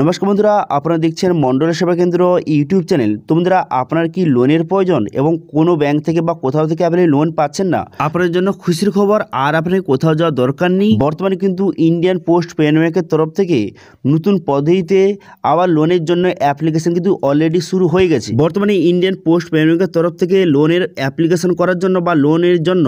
নমস্কার বন্ধুরা আপনারা দেখছেন মণ্ডল সেবা কেন্দ্র ইউটিউব চ্যানেল তোমরা আপনার কি লোনের প্রয়োজন এবং কোনো ব্যাংক থেকে বা কোথাও থেকে আপনি লোন পাচ্ছেন না আপনার জন্য খুশির খবর আর আপনার কোথাও যাওয়ার দরকার নেই বর্তমানে কিন্তু ইন্ডিয়ান পোস্ট পেমেন্ট ব্যাংকের তরফ থেকে নতুন পদ্ধতিতে আবার লোনের জন্য অ্যাপ্লিকেশন কিন্তু অলরেডি শুরু হয়ে গেছে বর্তমানে ইন্ডিয়ান পোস্ট পেমেন্ট ব্যাংকের তরফ থেকে লোনের অ্যাপ্লিকেশন করার জন্য বা লোনের জন্য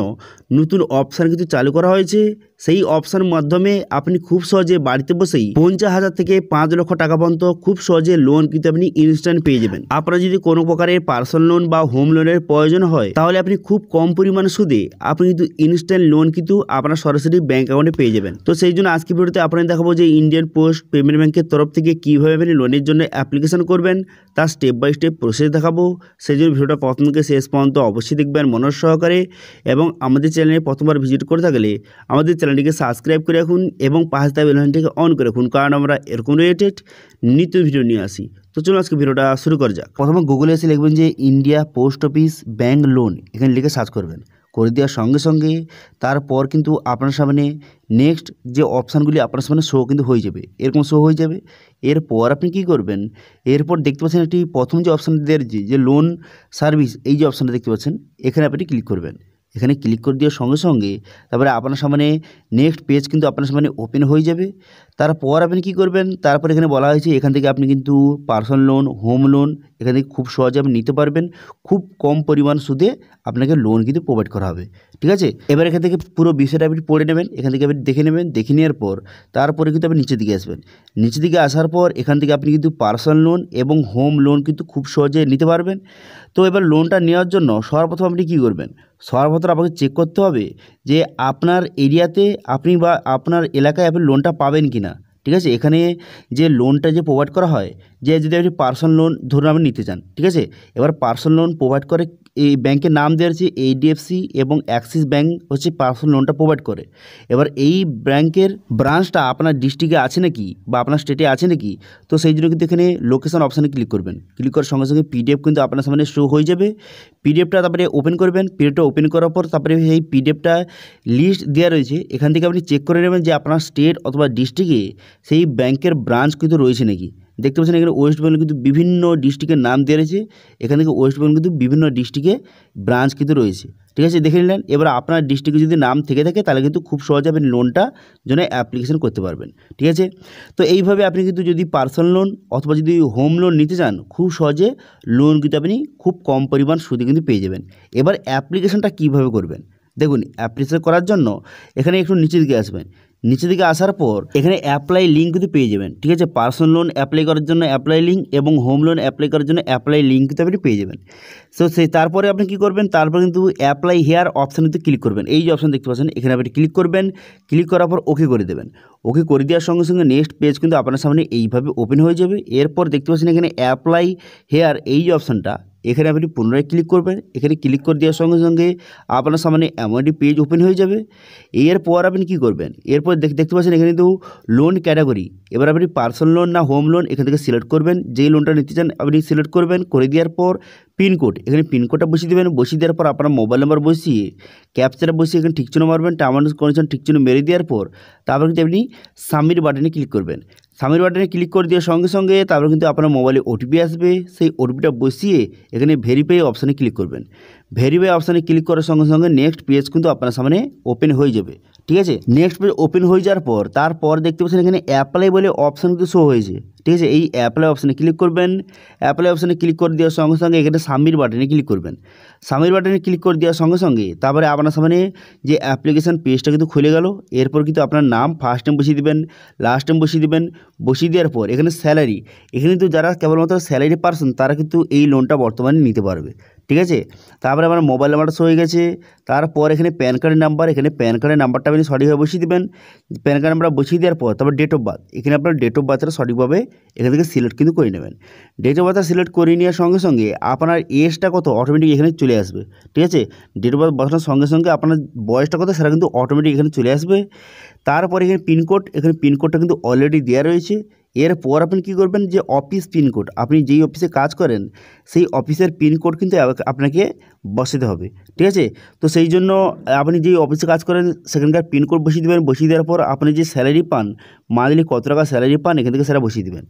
নতুন অপশান কিন্তু চালু করা হয়েছে সেই অপশন মাধ্যমে আপনি খুব সহজে বাড়িতে বসেই পঞ্চাশ হাজার থেকে পাঁচ লক্ষ টাকা পর্যন্ত খুব সহজে লোন কিন্তু আপনি ইনস্ট্যান্ট পেয়ে যাবেন আপনার যদি কোনো প্রকারের পার্সোনাল লোন বা হোম লোনের প্রয়োজন হয় তাহলে আপনি খুব কম পরিমাণ সুদে আপনি কিন্তু ইনস্ট্যান্ট লোন কিন্তু আপনার সরাসরি ব্যাঙ্ক অ্যাকাউন্টে পেয়ে যাবেন তো সেই জন্য আজকে ভিডিওতে আপনাকে দেখাবো যে ইন্ডিয়ান পোস্ট পেমেন্ট ব্যাংকের তরফ থেকে কীভাবে আপনি লোনের জন্য অ্যাপ্লিকেশন করবেন তার স্টেপ বাই স্টেপ প্রসেস দেখাবো সেই জন্য ভিডিওটা প্রথম থেকে শেষ পর্যন্ত অবশ্যই দেখবেন মনোজ সহকারে এবং আমাদের চ্যানেলে প্রথমবার ভিজিট করে থাকলে আমাদের চ্যানেলটিকে সাবস্ক্রাইব করে রাখুন এবং পাশে দেওয়া বেলঘানটিকে অন করে রাখুন কারণ আমরা এরকম রিলেটেড নিত্য ভিডিও নিয়ে আসি তো চলুন আজকে ভিডিওটা শুরু করা যাক প্রথমে গুগলে এসে লিখবেন যে India post office bank loan এখানে লিখে সার্চ করবেন করে দেওয়ার সঙ্গে সঙ্গে তারপর কিন্তু আপনার সামনে নেক্সট যে অপশানগুলি আপনার সামনে শো কিন্তু হয়ে যাবে এরকম শো হয়ে যাবে এরপর আপনি কি করবেন এরপর দেখতে পাচ্ছেন একটি প্রথম যে অপশান দেওয়ার যে লোন সার্ভিস এই যে অপশানটা দেখতে পাচ্ছেন এখানে আপনি ক্লিক করবেন এখানে ক্লিক করে দেওয়ার সঙ্গে সঙ্গে তারপরে আপনার সামনে নেক্সট পেজ কিন্তু আপনার সামনে ওপেন হয়ে যাবে তারপর আপনি কি করবেন তারপর এখানে বলা হয়েছে এখান থেকে আপনি কিন্তু পার্সোনাল লোন হোম লোন এখান থেকে খুব সহজে আপনি নিতে পারবেন খুব কম পরিমাণ সুদে আপনাকে লোন কিন্তু প্রোভাইড করা হবে ঠিক আছে এবার এখান থেকে পুরো বিষয়টা আপনি পড়ে নেবেন এখান থেকে আপনি দেখে নেবেন দেখে নেওয়ার পর তারপরে কিন্তু আপনি নিচের দিকে আসবেন নিচের দিকে আসার পর এখান থেকে আপনি কিন্তু পার্সোনাল লোন এবং হোম লোন কিন্তু খুব সহজে নিতে পারবেন তো এবার লোনটা নেওয়ার জন্য সর্বপ্রথম আপনি কী করবেন সর্বত্র আপনাকে চেক করতে হবে যে আপনার এরিয়াতে আপনি বা আপনার এলাকায় আপনি লোনটা পাবেন কি না ঠিক আছে এখানে যে লোনটা যে প্রোভাইড করা হয় যে যদি আপনি পার্সোনাল লোন ধরুন আপনি নিতে চান ঠিক আছে এবার পার্সোনাল লোন প্রোভাইড করে এই ব্যাংকের নাম দেওয়া হচ্ছে এইচডিএফসি এবং অ্যাক্সিস ব্যাঙ্ক হচ্ছে পার্সোনাল লোনটা প্রোভাইড করে এবার এই ব্যাংকের ব্রাঞ্চটা আপনার ডিস্ট্রিক্টে আছে নাকি বা আপনার স্টেটে আছে নাকি তো সেই জন্য কিন্তু এখানে লোকেশান অপশানে ক্লিক করবেন ক্লিক করার সঙ্গে সঙ্গে পিডিএফ কিন্তু আপনার সামনে শো হয়ে যাবে পিডিএফটা তারপরে ওপেন করবেন পিডিএফটা ওপেন করার পর তারপরে সেই পিডিএফটা লিস্ট দেওয়া রয়েছে এখান থেকে আপনি চেক করে নেবেন যে আপনার স্টেট অথবা ডিস্ট্রিক্টে সেই ব্যাংকের ব্রাঞ্চ কিন্তু রয়েছে নাকি দেখতে পাচ্ছেন এখানে ওয়েস্ট বেঙ্গল কিন্তু বিভিন্ন ডিস্ট্রিক্টের নাম দেওয়া রয়েছে এখান থেকে ওয়েস্ট বেঙ্গল কিন্তু বিভিন্ন ডিস্ট্রিক্টে ব্রাঞ্চ কিন্তু রয়েছে ঠিক আছে দেখে নিলেন এবার আপনার ডিস্ট্রিক্টে যদি নাম থেকে থাকে তাহলে কিন্তু খুব সহজে আপনি লোনটা জন্য অ্যাপ্লিকেশন করতে পারবেন ঠিক আছে তো এইভাবে আপনি কিন্তু যদি পার্সোনাল লোন অথবা যদি হোম লোন নিতে চান খুব সহজে লোন কিন্তু আপনি খুব কম পরিমাণ সুদে কিন্তু পেয়ে যাবেন এবার অ্যাপ্লিকেশনটা কীভাবে করবেন দেখুন অ্যাপ্লিকেশন করার জন্য এখানে একটু নিচের দিকে আসবেন নিচে দিকে আসার পর এখানে অ্যাপ্লাই লিঙ্ক কিন্তু পেয়ে যাবেন ঠিক আছে পার্সোনাল লোন অ্যাপ্লাই করার জন্য অ্যাপ্লাই লিঙ্ক এবং হোম লোন অ্যাপ্লাই করার জন্য অ্যাপ্লাই লিঙ্ক কিন্তু আপনি পেয়ে যাবেন সো সেই তারপরে আপনি কী করবেন তারপর কিন্তু অ্যাপ্লাই হেয়ার অপশান কিন্তু ক্লিক করবেন এই যে অপশান দেখতে পাচ্ছেন এখানে আপনি ক্লিক করবেন ক্লিক করার পর ওকে করে দেবেন ওকে করে দেওয়ার সঙ্গে সঙ্গে নেক্সট পেজ কিন্তু আপনার সামনে এইভাবে ওপেন হয়ে যাবে এরপর দেখতে পাচ্ছেন এখানে অ্যাপ্লাই হেয়ার এই যে অপশানটা এখানে আপনি পুনরায় ক্লিক করবেন এখানে ক্লিক করে দেওয়ার সঙ্গে সঙ্গে আপনার সামনে এমন একটি পেজ ওপেন হয়ে যাবে এরপর আপনি কি করবেন এরপর দেখতে পাচ্ছেন এখানে কিন্তু লোন ক্যাটাগরি এবার আপনি পার্সোনাল লোন না হোম লোন এখান থেকে সিলেক্ট করবেন যেই লোনটা নিতে চান আপনি সিলেক্ট করবেন করে দেওয়ার পর পিনকোড এখানে পিনকোডটা বসিয়ে দেবেন বসিয়ে দেওয়ার পর আপনার মোবাইল নাম্বার বসিয়ে ক্যাপচার বসিয়ে এখানে ঠিক চিহ্ন মারবেন টার্ম অ্যান্ড কন্ডিশন ঠিক চিহ্ন মেরে দেওয়ার পর তারপর কিন্তু আপনি সাবমিট বাটনে ক্লিক করবেন সামির বাটনে ক্লিক করে দেওয়ার সঙ্গে সঙ্গে তারপর কিন্তু আপনার মোবাইলে ওটিপি আসবে সেই ওটিপিটা বসিয়ে এখানে ভেরিফাই অপশানে ক্লিক করবেন ভেরিফাই অপশানে ক্লিক করার সঙ্গে সঙ্গে নেক্সট পেজ কিন্তু আপনার সামনে ওপেন হয়ে যাবে ঠিক আছে নেক্সট পেজ ওপেন হয়ে যাওয়ার পর তারপর দেখতে পাচ্ছেন এখানে অ্যাপ্লাই বলে অপশান কিন্তু শো হয়েছে ঠিক আছে এই অ্যাপ্লাই অপশানে ক্লিক করবেন অ্যাপ্লাই অপশানে ক্লিক করে দেওয়ার সঙ্গে সঙ্গে এখানে সামির বাটনে ক্লিক করবেন সামির বাটনে ক্লিক করে দেওয়ার সঙ্গে সঙ্গে তারপরে আপনার সামনে যে অ্যাপ্লিকেশান পেজটা কিন্তু খুলে গেল এরপর কিন্তু আপনার নাম ফার্স্ট টাইম বসিয়ে দেবেন লাস্ট টাইম বসিয়ে দেবেন বসিয়ে দেওয়ার পর এখানে স্যালারি এখানে কিন্তু যারা কেবলমাত্র স্যালারি পার্সন তারা কিন্তু এই লোনটা বর্তমানে নিতে পারবে ঠিক আছে তারপরে আমার মোবাইল নাম্বারটা শো হয়ে গেছে তারপর এখানে প্যান কার্ডের নাম্বার এখানে প্যান কার্ডের নাম্বারটা আপনি সঠিকভাবে বসিয়ে দেবেন প্যান কার্ড নাম্বার বসিয়ে দেওয়ার পর তারপর ডেট অফ বার্থ এখানে আপনার ডেট অফ বার্থটা সঠিকভাবে এখান থেকে সিলেক্ট কিন্তু করে নেবেন ডেট অফ বার্থটা সিলেক্ট করে নেওয়ার সঙ্গে সঙ্গে আপনার এজটা কত অটোমেটিক এখানে চলে আসবে ঠিক আছে ডেট অফ বার্থ বসানোর সঙ্গে সঙ্গে আপনার বয়সটা কত সেটা কিন্তু অটোমেটিক এখানে চলে আসবে তারপর এখানে পিনকোড এখানে পিনকোডটা কিন্তু অলরেডি দেওয়া রয়েছে এরপর আপনি কি করবেন যে অফিস পিনকোড আপনি যেই অফিসে কাজ করেন সেই অফিসের পিনকোড কিন্তু আপনাকে বসাতে হবে ঠিক আছে তো সেই জন্য আপনি যেই অফিসে কাজ করেন সেখানকার পিনকোড বসিয়ে দেবেন বসিয়ে দেওয়ার পর আপনি যে স্যালারি পান মান্থলি কত টাকা স্যালারি পান এখান থেকে সেটা বসিয়ে দেবেন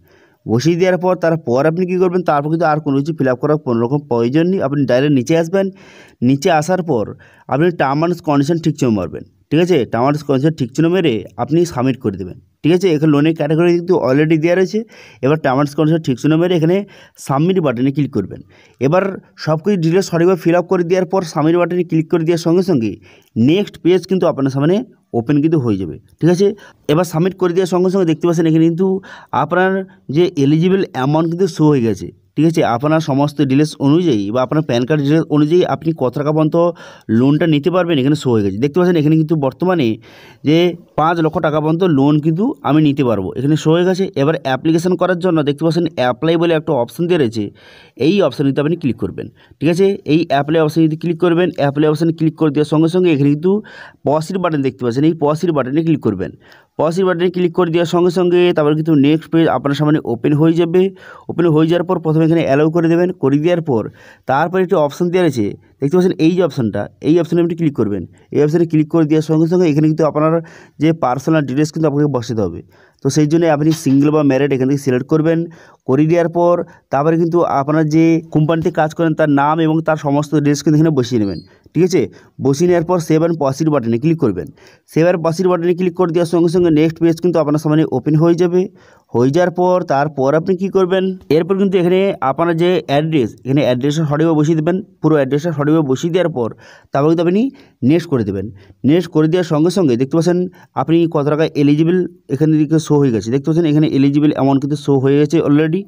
বসিয়ে দেওয়ার পর তারপর আপনি কী করবেন তারপর কিন্তু আর কোনো কিছু ফিল আপ করার কোনো রকম প্রয়োজন নেই আপনি ডাইরেক্ট নিচে আসবেন নিচে আসার পর আপনি টার্ম অ্যান্ড কন্ডিশন ঠিক চলে মারবেন ঠিক আছে টামার স্কলারশিপ ঠিক ছিল মেরে আপনি সাবমিট করে দেবেন ঠিক আছে এখানে লোনের ক্যাটাগরি কিন্তু অলরেডি দেওয়া রয়েছে এবার টামার স্কলারশিপ ঠিক ছিল মেরে এখানে সাবমিট বাটনে ক্লিক করবেন এবার সব কিছু ডিটেলস সঠিকভাবে ফিল আপ করে দেওয়ার পর সাবমিট বাটনে ক্লিক করে দেওয়ার সঙ্গে সঙ্গে নেক্সট পেজ কিন্তু আপনার সামনে ওপেন কিন্তু হয়ে যাবে ঠিক আছে এবার সাবমিট করে দেওয়ার সঙ্গে সঙ্গে দেখতে পাচ্ছেন এখানে কিন্তু আপনার যে এলিজিবল অ্যামাউন্ট কিন্তু শো হয়ে গেছে ঠিক আছে আপনার সমস্ত ডিটেলস অনুযায়ী বা আপনার প্যান কার্ড ডিটেলস অনুযায়ী আপনি কত টাকা পর্যন্ত লোনটা নিতে পারবেন এখানে শো হয়ে গেছে দেখতে পাচ্ছেন এখানে কিন্তু বর্তমানে যে পাঁচ লক্ষ টাকা পর্যন্ত লোন কিন্তু আমি নিতে পারবো এখানে শো হয়ে গেছে এবার অ্যাপ্লিকেশন করার জন্য দেখতে পাচ্ছেন অ্যাপ্লাই বলে একটা অপশন দিয়ে রয়েছে এই অপশানটিতে আপনি ক্লিক করবেন ঠিক আছে এই অ্যাপ্লাই অপশান যদি ক্লিক করবেন অ্যাপ্লাই অপশানে ক্লিক করে দেওয়ার সঙ্গে সঙ্গে এখানে কিন্তু পসির বাটন দেখতে পাচ্ছেন এই পসির বাটনে ক্লিক করবেন পসি বাটনে ক্লিক করে দেওয়ার সঙ্গে সঙ্গে তারপর কিন্তু নেক্সট পেজ আপনার সামনে ওপেন হয়ে যাবে ওপেন হয়ে যাওয়ার পর প্রথমে এখানে অ্যালাউ করে দেবেন করে দেওয়ার পর তারপর একটি অপশান দেওয়া রয়েছে দেখতে পাচ্ছেন এই যে অপশানটা এই অপশানে আপনি ক্লিক করবেন এই অপশানে ক্লিক করে দেওয়ার সঙ্গে সঙ্গে এখানে কিন্তু আপনার যে পার্সোনাল ডিটেলস কিন্তু আপনাকে বসাতে হবে তো সেই জন্য আপনি সিঙ্গেল বা ম্যারেড এখান থেকে সিলেক্ট করবেন করে দেওয়ার পর তারপরে কিন্তু আপনার যে কোম্পানিতে কাজ করেন তার নাম এবং তার সমস্ত ডিটেলস কিন্তু এখানে বসিয়ে নেবেন ঠিক আছে বসিয়ে নেওয়ার পর সেভ অ্যান্ড পসির বাটনে ক্লিক করবেন সেভ অ্যান্ড পসির বাটনে ক্লিক করে দেওয়ার সঙ্গে সঙ্গে নেক্সট পেজ কিন্তু আপনার সামনে ওপেন হয়ে যাবে হয়ে যাওয়ার পর তারপর আপনি কি করবেন এরপর কিন্তু এখানে আপনার যে অ্যাড্রেস এখানে অ্যাড্রেসটা সঠিকভাবে বসিয়ে দেবেন পুরো অ্যাড্রেসটা সঠিকভাবে বসিয়ে দেওয়ার পর তারপর কিন্তু আপনি নেক্সট করে দেবেন নেক্সট করে দেওয়ার সঙ্গে সঙ্গে দেখতে পাচ্ছেন আপনি কত টাকা এলিজিবল এখান থেকে শো হয়ে গেছে দেখতে পাচ্ছেন এখানে এলিজিবল অ্যামাউন্ট কিন্তু শো হয়ে গেছে অলরেডি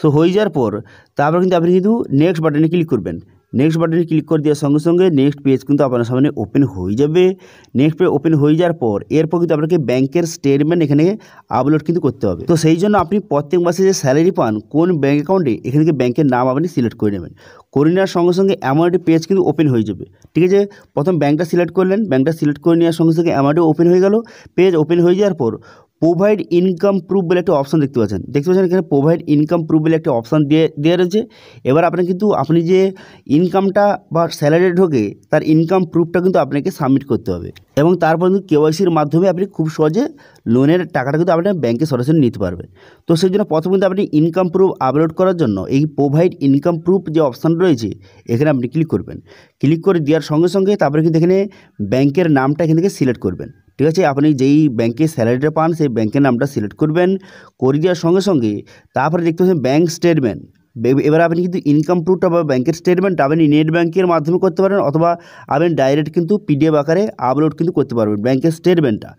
সো হয়ে যাওয়ার পর তারপর কিন্তু আপনি কিন্তু নেক্সট বাটনে ক্লিক করবেন নেক্সট বাটনে ক্লিক করে দেওয়ার সঙ্গে সঙ্গে নেক্সট পেজ কিন্তু আপনার সামনে ওপেন হয়ে যাবে নেক্সট পেজ ওপেন হয়ে যাওয়ার পর এরপর কিন্তু আপনাকে ব্যাংকের স্টেটমেন্ট এখানে আপলোড কিন্তু করতে হবে তো সেই জন্য আপনি প্রত্যেক মাসে যে স্যালারি পান কোন ব্যাঙ্ক অ্যাকাউন্টে এখান থেকে ব্যাংকের নাম আপনি সিলেক্ট করে নেবেন করে নেওয়ার সঙ্গে সঙ্গে এমন একটি পেজ কিন্তু ওপেন হয়ে যাবে ঠিক আছে প্রথম ব্যাঙ্কটা সিলেক্ট করলেন ব্যাঙ্কটা সিলেক্ট করে নেওয়ার সঙ্গে সঙ্গে অ্যামাউন্টে ওপেন হয়ে গেল পেজ ওপেন হয়ে যাওয়ার পর প্রোভাইড ইনকাম প্রুফ বলে একটা অপশান দেখতে পাচ্ছেন দেখতে পাচ্ছেন এখানে প্রোভাইড ইনকাম প্রুফ বলে একটা অপশান দিয়ে দেওয়া রয়েছে এবার আপনি কিন্তু আপনি যে ইনকামটা বা স্যালারি ঢোকে তার ইনকাম প্রুফটা কিন্তু আপনাকে সাবমিট করতে হবে এবং তারপর কিন্তু কেওয়াইসির মাধ্যমে আপনি খুব সহজে লোনের টাকাটা কিন্তু আপনি ব্যাঙ্কে সরাসরি নিতে পারবেন তো সেই জন্য প্রথমে কিন্তু আপনি ইনকাম প্রুফ আপলোড করার জন্য এই প্রোভাইড ইনকাম প্রুফ যে অপশান রয়েছে এখানে আপনি ক্লিক করবেন ক্লিক করে দেওয়ার সঙ্গে সঙ্গে তারপরে কিন্তু এখানে ব্যাংকের নামটা এখান থেকে সিলেক্ট করবেন ঠিক আছে আপনি যেই ব্যাংকে স্যালারিটা পান সেই ব্যাংকের নামটা সিলেক্ট করবেন করে দেওয়ার সঙ্গে সঙ্গে তারপরে দেখতে পাচ্ছেন ব্যাঙ্ক স্টেটমেন্ট এবার আপনি কিন্তু ইনকাম প্রুফটা বা ব্যাংকের স্টেটমেন্টটা আপনি নেট ব্যাঙ্কের মাধ্যমে করতে পারেন অথবা আপনি ডাইরেক্ট কিন্তু পিডিএফ আকারে আপলোড কিন্তু করতে পারবেন ব্যাংকের স্টেটমেন্টটা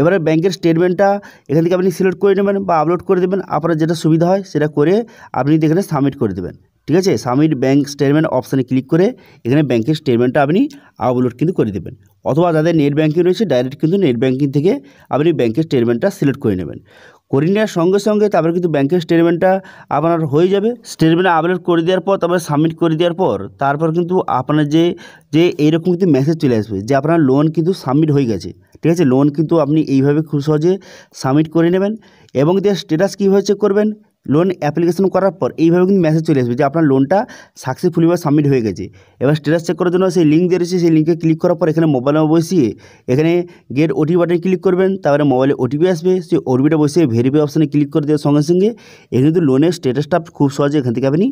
এবারে ব্যাংকের স্টেটমেন্টটা এখান থেকে আপনি সিলেক্ট করে নেবেন বা আপলোড করে দেবেন আপনার যেটা সুবিধা হয় সেটা করে আপনি এখানে সাবমিট করে দেবেন ঠিক আছে সাবমিট ব্যাঙ্ক স্টেটমেন্ট অপশানে ক্লিক করে এখানে ব্যাঙ্কের স্টেটমেন্টটা আপনি আপলোড কিন্তু করে দেবেন অথবা যাদের নেট ব্যাঙ্কিং রয়েছে ডাইরেক্ট কিন্তু নেট ব্যাঙ্কিং থেকে আপনি ব্যাঙ্কের স্টেটমেন্টটা সিলেক্ট করে নেবেন করে নেওয়ার সঙ্গে সঙ্গে তারপরে কিন্তু ব্যাঙ্কের স্টেটমেন্টটা আপনার হয়ে যাবে স্টেটমেন্ট আপলোড করে দেওয়ার পর তারপরে সাবমিট করে দেওয়ার পর তারপর কিন্তু আপনার যে যে এইরকম কিন্তু মেসেজ চলে আসবে যে আপনার লোন কিন্তু সাবমিট হয়ে গেছে ঠিক আছে লোন কিন্তু আপনি এইভাবে খুব সহজে সাবমিট করে নেবেন এবং যে স্টেটাস কীভাবে চেক করবেন লোন অ্যাপ্লিকেশন করার পর এইভাবে কিন্তু মেসেজ চলে আসবে যে আপনার লোনটা সাকসেসফুলিভাবে সাবমিট হয়ে গেছে এবার স্টেটাস চেক করার জন্য সেই লিঙ্ক দিয়ে রয়েছে সেই লিঙ্কে ক্লিক করার পর এখানে মোবাইল নম্বর বসিয়ে এখানে গেট ওটিপি বাটনে ক্লিক করবেন তারপরে মোবাইলে ওটিপি আসবে সেই ওটিপিটা বসিয়ে ভেরিফাই অপশানে ক্লিক করে দেওয়ার সঙ্গে সঙ্গে এখানে কিন্তু লোনের স্ট্যাটাসটা খুব সহজে এখান থেকে আপনি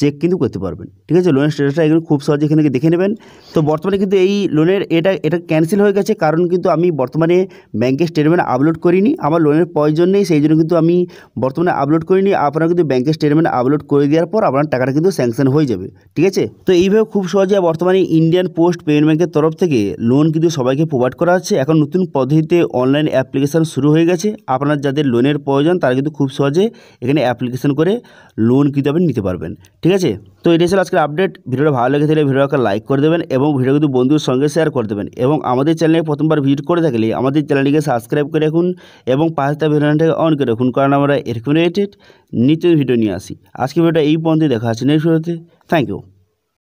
চেক কিন্তু করতে পারবেন ঠিক আছে লোনের স্ট্যাটাসটা এখানে খুব সহজে এখান থেকে দেখে নেবেন তো বর্তমানে কিন্তু এই লোনের এটা এটা ক্যান্সেল হয়ে গেছে কারণ কিন্তু আমি বর্তমানে ব্যাংকের স্টেটমেন্ট আপলোড করিনি আমার লোনের প্রয়োজন নেই সেই জন্য কিন্তু আমি বর্তমানে আপলোড করিনি আপনারা কিন্তু ব্যাংকের স্টেটমেন্ট আপলোড করে দেওয়ার পর আপনার টাকাটা কিন্তু স্যাংশন হয়ে যাবে ঠিক আছে তো এইভাবে খুব সহজে বর্তমানে ইন্ডিয়ান পোস্ট পেমেন্ট ব্যাঙ্কের তরফ থেকে লোন কিন্তু সবাইকে প্রোভাইড করা হচ্ছে এখন নতুন পদ্ধতিতে অনলাইন অ্যাপ্লিকেশান শুরু হয়ে গেছে আপনার যাদের লোনের প্রয়োজন তারা কিন্তু খুব সহজে এখানে অ্যাপ্লিকেশান করে লোন কিন্তু আপনি নিতে পারবেন ঠিক ঠিক আছে তো এটাই ছিল আজকের আপডেট ভিডিওটা ভালো লেগে থাকলে ভিডিওটাকে লাইক করে দেবেন এবং ভিডিও কিন্তু বন্ধুর সঙ্গে শেয়ার করে দেবেন এবং আমাদের চ্যানেলে প্রথমবার ভিজিট করে থাকলে আমাদের চ্যানেলটিকে সাবস্ক্রাইব করে রাখুন এবং তার ভিডিওটাকে অন করে রাখুন কারণ আমরা এরকম রিলেটেড নিত্য ভিডিও নিয়ে আসি আজকে ভিডিওটা এই পর্যন্ত দেখা আছে নেক্সট ভিডিওতে থ্যাংক ইউ